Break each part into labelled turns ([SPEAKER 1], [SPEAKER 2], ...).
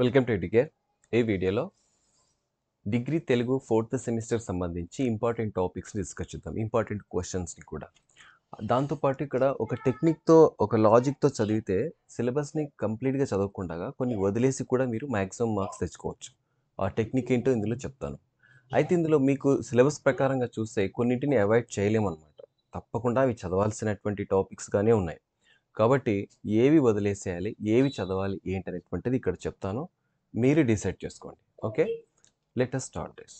[SPEAKER 1] welcome to Educare ఈ వీడియోలో degree Telugu fourth semester సంబంధించి ఇంపార్టెంట్ టాపిక్స్ని డిస్కస్ చేద్దాం ఇంపార్టెంట్ క్వశ్చన్స్ని కూడా దాంతోపాటు ఇక్కడ ఒక టెక్నిక్తో ఒక లాజిక్తో చదివితే సిలబస్ని కంప్లీట్గా చదవకుండా కొన్ని వదిలేసి కూడా మీరు మ్యాక్సిమం మార్క్స్ తెచ్చుకోవచ్చు ఆ టెక్నిక్ ఏంటో ఇందులో చెప్తాను అయితే ఇందులో మీకు సిలబస్ ప్రకారంగా చూస్తే కొన్నింటిని అవాయిడ్ చేయలేమన్నమాట తప్పకుండా అవి చదవాల్సినటువంటి టాపిక్స్గానే ఉన్నాయి కాబట్టి ఏవి వదిలేసేయాలి ఏవి చదవాలి ఏంటి అనేటువంటిది ఇక్కడ చెప్తాను మీరు డిసైడ్ చేసుకోండి okay let us start this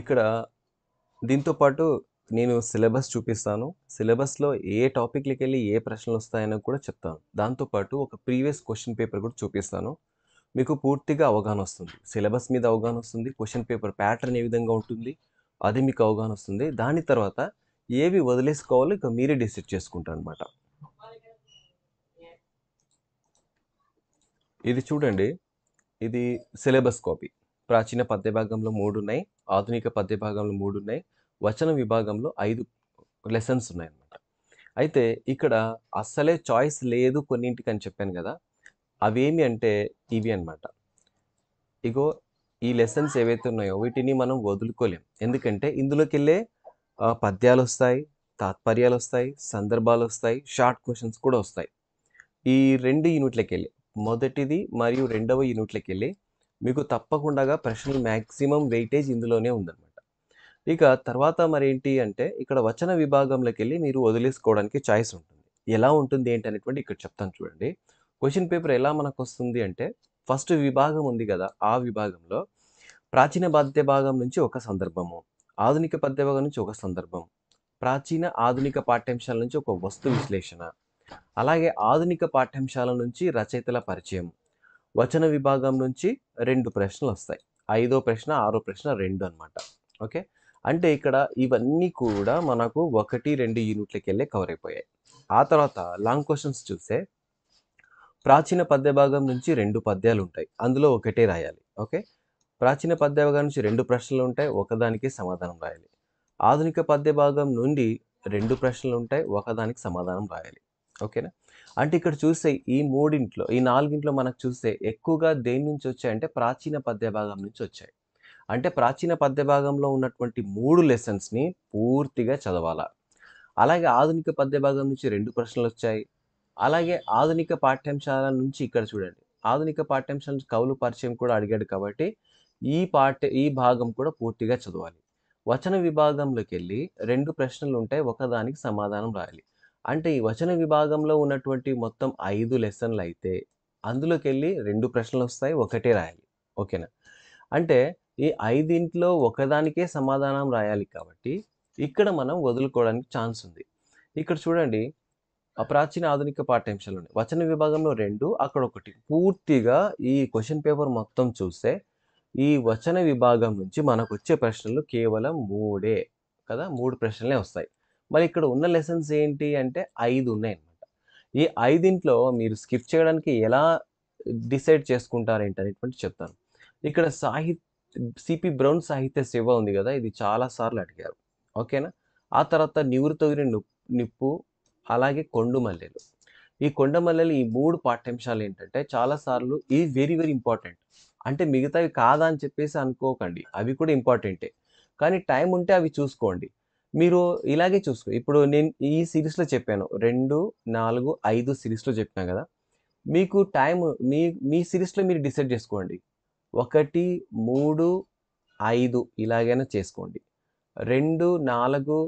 [SPEAKER 1] ఇక్కడ దీంతోపాటు నేను సిలబస్ చూపిస్తాను సిలబస్లో ఏ టాపిక్లకి వెళ్ళి ఏ ప్రశ్నలు వస్తాయని కూడా చెప్తాను దాంతోపాటు ఒక ప్రీవియస్ క్వశ్చన్ పేపర్ కూడా చూపిస్తాను మీకు పూర్తిగా అవగాహన వస్తుంది సిలబస్ మీద అవగాహన వస్తుంది క్వశ్చన్ పేపర్ ప్యాటర్న్ ఏ విధంగా ఉంటుంది అది మీకు అవగాహన వస్తుంది దాని తర్వాత ఏవి వదిలేసుకోవాలో ఇక మీరే డిసైడ్ చేసుకుంటారు అనమాట ఇది చూడండి ఇది సిలబస్ కాపీ ప్రాచీన పద్యభాగంలో మూడు ఉన్నాయి ఆధునిక పద్యభాగంలో మూడు ఉన్నాయి వచన విభాగంలో ఐదు లెసన్స్ ఉన్నాయన్నమాట అయితే ఇక్కడ అస్సలే చాయిస్ లేదు కొన్నింటికి అని చెప్పాను కదా అవేమి అంటే ఇవి అనమాట ఇగో ఈ లెసన్స్ ఏవైతే ఉన్నాయో వీటిని మనం వదులుకోలేం ఎందుకంటే ఇందులోకి వెళ్ళే పద్యాలు వస్తాయి తాత్పర్యాలు వస్తాయి సందర్భాలు వస్తాయి షార్ట్ క్వశ్చన్స్ కూడా వస్తాయి ఈ రెండు యూనిట్లకి వెళ్ళి మొదటిది మరియు రెండవ యూనిట్లకి వెళ్ళి మీకు తప్పకుండా ప్రశ్నలు మ్యాక్సిమం వెయిటేజ్ ఇందులోనే ఉందన్నమాట ఇక తర్వాత మరేంటి అంటే ఇక్కడ వచన విభాగంలోకి వెళ్ళి మీరు వదిలేసుకోవడానికి ఛాయిస్ ఉంటుంది ఎలా ఉంటుంది ఏంటి అనేటువంటి ఇక్కడ చెప్తాను చూడండి క్వశ్చన్ పేపర్ ఎలా మనకు వస్తుంది అంటే ఫస్ట్ విభాగం ఉంది కదా ఆ విభాగంలో ప్రాచీన బాధ్య భాగం నుంచి ఒక సందర్భము ఆధునిక పద్యభాగం నుంచి ఒక సందర్భం ప్రాచీన ఆధునిక పాఠ్యాంశాల నుంచి ఒక వస్తు విశ్లేషణ అలాగే ఆధునిక పాఠ్యాంశాల నుంచి రచయితల పరిచయం వచన విభాగం నుంచి రెండు ప్రశ్నలు వస్తాయి ఐదో ప్రశ్న ఆరో ప్రశ్న రెండు అనమాట ఓకే అంటే ఇక్కడ ఇవన్నీ కూడా మనకు ఒకటి రెండు యూనిట్లకి వెళ్ళి కవర్ అయిపోయాయి ఆ తర్వాత లాంగ్ క్వశ్చన్స్ చూస్తే ప్రాచీన పద్య భాగం నుంచి రెండు పద్యాలు ఉంటాయి అందులో ఒకటే రాయాలి ఓకే ప్రాచీన పద్యభాగం నుంచి రెండు ప్రశ్నలు ఉంటాయి ఒకదానికి సమాధానం రాయాలి ఆధునిక పద్యభాగం నుండి రెండు ప్రశ్నలు ఉంటాయి ఒకదానికి సమాధానం రాయాలి ఓకేనా అంటే ఇక్కడ చూస్తే ఈ మూడింట్లో ఈ నాలుగింట్లో మనకు చూస్తే ఎక్కువగా దేని నుంచి వచ్చాయంటే ప్రాచీన పద్యభాగం నుంచి వచ్చాయి అంటే ప్రాచీన పద్యభాగంలో ఉన్నటువంటి మూడు లెసన్స్ని పూర్తిగా చదవాలా అలాగే ఆధునిక పద్యభాగం నుంచి రెండు ప్రశ్నలు వచ్చాయి అలాగే ఆధునిక పాఠ్యాంశాల నుంచి ఇక్కడ చూడండి ఆధునిక పాఠ్యాంశాల నుంచి కవులు పరిచయం కూడా అడిగాడు కాబట్టి ఈ పాట ఈ భాగం కూడా పూర్తిగా చదవాలి వచన విభాగంలోకి వెళ్ళి రెండు ప్రశ్నలు ఉంటాయి ఒకదానికి సమాధానం రాయాలి అంటే ఈ వచన విభాగంలో ఉన్నటువంటి మొత్తం ఐదు లెసన్లు అయితే అందులోకి వెళ్ళి రెండు ప్రశ్నలు వస్తాయి ఒకటే రాయాలి ఓకేనా అంటే ఈ ఐదింట్లో ఒకదానికే సమాధానం రాయాలి కాబట్టి ఇక్కడ మనం వదులుకోవడానికి ఛాన్స్ ఉంది ఇక్కడ చూడండి ప్రాచీన ఆధునిక పాఠ్యాంశాలు ఉన్నాయి వచన విభాగంలో రెండు అక్కడ ఒకటి పూర్తిగా ఈ క్వశ్చన్ పేపర్ మొత్తం చూస్తే ఈ వచన విభాగం నుంచి మనకు వచ్చే ప్రశ్నలు కేవలం మూడే కదా మూడు ప్రశ్నలే వస్తాయి మరి ఇక్కడ ఉన్న లెసన్స్ ఏంటి అంటే ఐదు ఉన్నాయి ఈ ఐదింట్లో మీరు స్కిప్ చేయడానికి ఎలా డిసైడ్ చేసుకుంటారు అనేటువంటి చెప్తాను ఇక్కడ సాహిత్య సిపి బ్రౌన్ సాహిత్య సేవ ఉంది కదా ఇది చాలాసార్లు అడిగారు ఓకేనా ఆ తర్వాత నివృతగిరి నిప్పు అలాగే కొండుమల్లెలు ఈ కొండమల్లెలు ఈ మూడు పాఠ్యాంశాలు ఏంటంటే చాలాసార్లు ఇవి వెరీ వెరీ ఇంపార్టెంట్ అంటే మిగతావి కాదా అని చెప్పేసి అనుకోకండి అవి కూడా ఇంపార్టెంటే కానీ టైం ఉంటే అవి చూసుకోండి మీరు ఇలాగే చూసుకో ఇప్పుడు నేను ఈ సిరీస్లో చెప్పాను రెండు నాలుగు ఐదు సిరీస్లో చెప్పినా కదా మీకు టైం మీ మీ సిరీస్లో మీరు డిసైడ్ చేసుకోండి ఒకటి మూడు ఐదు ఇలాగైనా చేసుకోండి రెండు నాలుగు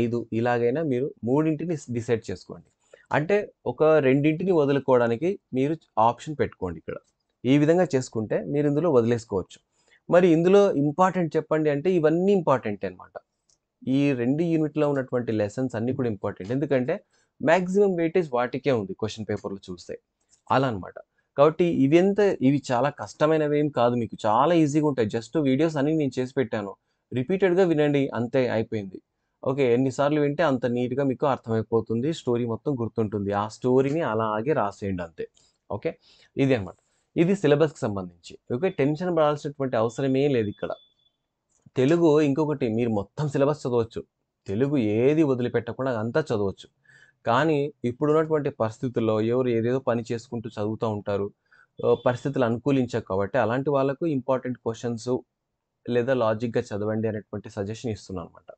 [SPEAKER 1] ఐదు ఇలాగైనా మీరు మూడింటిని డిసైడ్ చేసుకోండి అంటే ఒక రెండింటిని వదులుకోవడానికి మీరు ఆప్షన్ పెట్టుకోండి ఇక్కడ ఈ విధంగా చేసుకుంటే మీరు ఇందులో వదిలేసుకోవచ్చు మరి ఇందులో ఇంపార్టెంట్ చెప్పండి అంటే ఇవన్నీ ఇంపార్టెంట్ అనమాట ఈ రెండు యూనిట్లో ఉన్నటువంటి లెసన్స్ అన్నీ కూడా ఇంపార్టెంట్ ఎందుకంటే మ్యాక్సిమం వెయిటేజ్ వాటికే ఉంది క్వశ్చన్ పేపర్లు చూస్తే అలా అనమాట కాబట్టి ఇవెంత ఇవి చాలా కష్టమైనవి ఏం కాదు మీకు చాలా ఈజీగా ఉంటాయి జస్ట్ వీడియోస్ అన్ని నేను చేసి పెట్టాను రిపీటెడ్గా వినండి అంతే అయిపోయింది ఓకే ఎన్నిసార్లు వింటే అంత నీట్గా మీకు అర్థమైపోతుంది స్టోరీ మొత్తం గుర్తుంటుంది ఆ స్టోరీని అలాగే రాసేయండి అంతే ఓకే ఇది అనమాట ఇది సిలబస్కి సంబంధించి ఓకే టెన్షన్ పడాల్సినటువంటి అవసరమే లేదు ఇక్కడ తెలుగు ఇంకొకటి మీరు మొత్తం సిలబస్ చదవచ్చు తెలుగు ఏది వదిలిపెట్టకుండా అంతా చదవచ్చు కానీ ఇప్పుడున్నటువంటి పరిస్థితుల్లో ఎవరు ఏదేదో పని చేసుకుంటూ చదువుతూ ఉంటారు పరిస్థితులు అనుకూలించారు కాబట్టి అలాంటి వాళ్ళకు ఇంపార్టెంట్ క్వశ్చన్స్ లేదా లాజిక్గా చదవండి అనేటువంటి సజెషన్ ఇస్తున్నాను అనమాట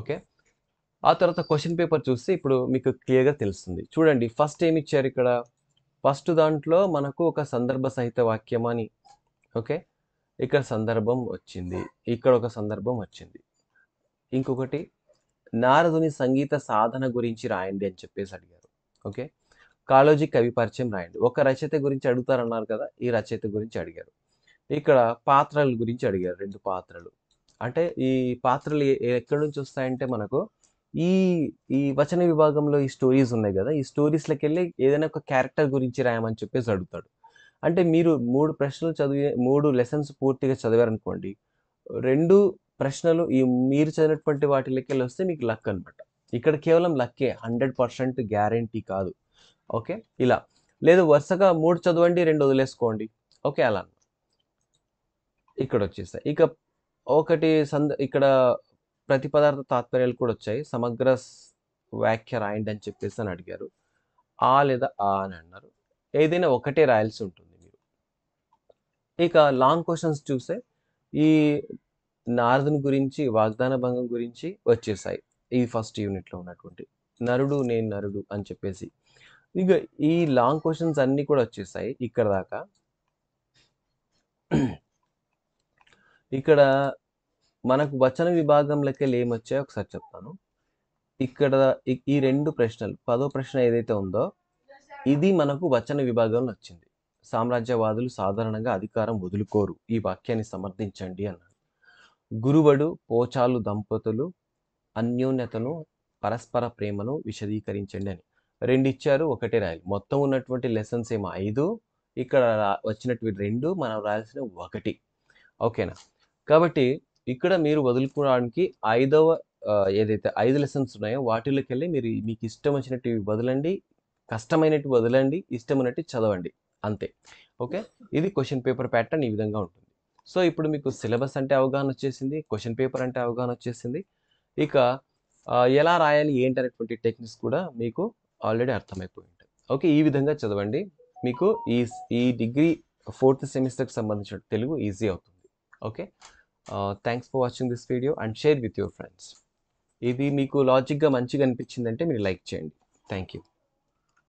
[SPEAKER 1] ఓకే ఆ తర్వాత క్వశ్చన్ పేపర్ చూస్తే ఇప్పుడు మీకు క్లియర్గా తెలుస్తుంది చూడండి ఫస్ట్ ఏమి ఇచ్చారు ఇక్కడ ఫస్ట్ దాంట్లో మనకు ఒక సందర్భ సహిత వాక్యం అని ఓకే ఇక్కడ సందర్భం వచ్చింది ఇక్కడ ఒక సందర్భం వచ్చింది ఇంకొకటి నారదుని సంగీత సాధన గురించి రాయండి అని చెప్పేసి అడిగారు ఓకే కాలోజీ కవి పరిచయం రాయండి ఒక రచయిత గురించి అడుగుతారన్నారు కదా ఈ రచయిత గురించి అడిగారు ఇక్కడ పాత్రల గురించి అడిగారు రెండు పాత్రలు అంటే ఈ పాత్రలు ఎక్కడి నుంచి వస్తాయంటే మనకు ఈ ఈ వచన విభాగంలో ఈ స్టోరీస్ ఉన్నాయి కదా ఈ స్టోరీస్లోకి వెళ్ళి ఏదైనా ఒక క్యారెక్టర్ గురించి రాయమని చెప్పేసి అడుగుతాడు అంటే మీరు మూడు ప్రశ్నలు చదివే మూడు లెసన్స్ పూర్తిగా చదివారనుకోండి రెండు ప్రశ్నలు ఈ మీరు చదివినటువంటి వాటి లెక్కలు వస్తే మీకు లక్ అనమాట ఇక్కడ కేవలం లక్కే హండ్రెడ్ పర్సెంట్ గ్యారంటీ కాదు ఓకే ఇలా లేదు వరుసగా మూడు చదవండి రెండు వదిలేసుకోండి ఓకే అలా ఇక్కడ వచ్చేస్తా ఇక ఒకటి సంద ఇక్కడ ప్రతి పదార్థ తాత్పర్యాలు కూడా వచ్చాయి సమగ్ర వ్యాఖ్య రాయండి అని చెప్పేసి అని అడిగారు ఆ లేదా ఆ అని అన్నారు ఏదైనా ఒకటే రాయాల్సి ఉంటుంది మీరు ఇక లాంగ్ క్వశ్చన్స్ చూస్తే ఈ నారదుని గురించి వాగ్దాన భంగం గురించి వచ్చేసాయి ఈ ఫస్ట్ యూనిట్లో ఉన్నటువంటి నరుడు నేను నరుడు అని చెప్పేసి ఇక ఈ లాంగ్ క్వశ్చన్స్ అన్నీ కూడా వచ్చేసాయి ఇక్కడ దాకా ఇక్కడ మనకు వచన విభాగంలోకి ఏమొచ్చాయో ఒకసారి చెప్తాను ఇక్కడ ఈ రెండు ప్రశ్నలు పదో ప్రశ్న ఏదైతే ఉందో ఇది మనకు వచన విభాగంలో వచ్చింది సామ్రాజ్యవాదులు సాధారణంగా అధికారం వదులుకోరు ఈ వాక్యాన్ని సమర్థించండి అన్నాడు గురువడు పోచాలు దంపతులు అన్యోన్యతను పరస్పర ప్రేమను విశదీకరించండి అని రెండు ఇచ్చారు ఒకటే రాయాలి మొత్తం ఉన్నటువంటి లెసన్స్ ఏమో ఐదు ఇక్కడ వచ్చినటువంటి రెండు మనం రాయాల్సిన ఒకటి ఓకేనా కాబట్టి ఇక్కడ మీరు వదులుకోవడానికి ఐదవ ఏదైతే ఐదు లెసన్స్ ఉన్నాయో వాటిలోకి వెళ్ళి మీరు మీకు ఇష్టం వచ్చినట్టు వదలండి కష్టమైనట్టు వదలండి ఇష్టమైనట్టు చదవండి అంతే ఓకే ఇది క్వశ్చన్ పేపర్ ప్యాటర్న్ ఈ విధంగా ఉంటుంది సో ఇప్పుడు మీకు సిలబస్ అంటే అవగాహన వచ్చేసింది క్వశ్చన్ పేపర్ అంటే అవగాహన వచ్చేసింది ఇక ఎలా రాయాలి ఏంటి అనేటువంటి టెక్నిక్స్ కూడా మీకు ఆల్రెడీ అర్థమైపోయి ఉంటాయి ఓకే ఈ విధంగా చదవండి మీకు ఈ ఈ డిగ్రీ ఫోర్త్ సెమిస్టర్కి సంబంధించిన తెలుగు ఈజీ అవుతుంది okay thanks for watching this video and share with your friends ఇది మీకు లాజిక్గా మంచిగా అనిపించిందంటే మీరు లైక్ చేయండి థ్యాంక్ యూ